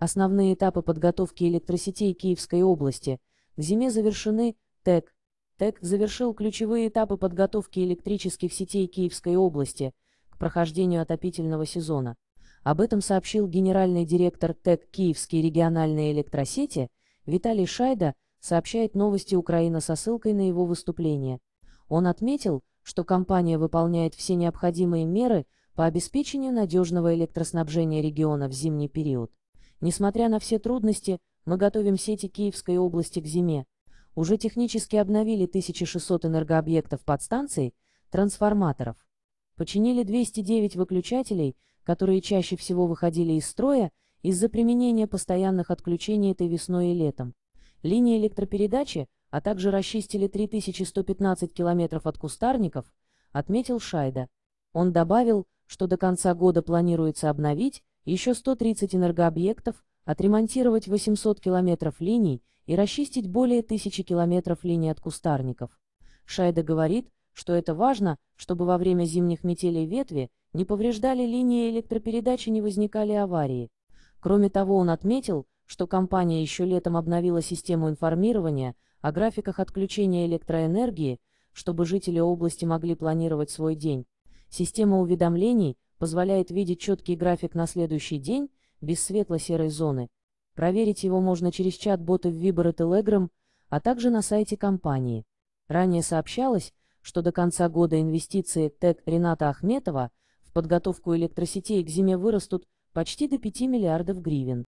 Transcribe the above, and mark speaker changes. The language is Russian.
Speaker 1: Основные этапы подготовки электросетей Киевской области к зиме завершены, ТЭК. ТЭК завершил ключевые этапы подготовки электрических сетей Киевской области к прохождению отопительного сезона. Об этом сообщил генеральный директор ТЭК Киевские региональные электросети Виталий Шайда, сообщает новости Украина со ссылкой на его выступление. Он отметил, что компания выполняет все необходимые меры по обеспечению надежного электроснабжения региона в зимний период. Несмотря на все трудности, мы готовим сети Киевской области к зиме. Уже технически обновили 1600 энергообъектов подстанций, трансформаторов. Починили 209 выключателей, которые чаще всего выходили из строя из-за применения постоянных отключений этой весной и летом. Линии электропередачи, а также расчистили 3115 километров от кустарников, отметил Шайда. Он добавил, что до конца года планируется обновить еще 130 энергообъектов, отремонтировать 800 километров линий и расчистить более тысячи километров линий от кустарников. Шайда говорит, что это важно, чтобы во время зимних метелей ветви не повреждали линии электропередачи не возникали аварии. Кроме того, он отметил, что компания еще летом обновила систему информирования о графиках отключения электроэнергии, чтобы жители области могли планировать свой день. Система уведомлений позволяет видеть четкий график на следующий день, без светло-серой зоны. Проверить его можно через чат-боты в Viber и Telegram, а также на сайте компании. Ранее сообщалось, что до конца года инвестиции ТЭК Рената Ахметова в подготовку электросетей к зиме вырастут почти до 5 миллиардов гривен.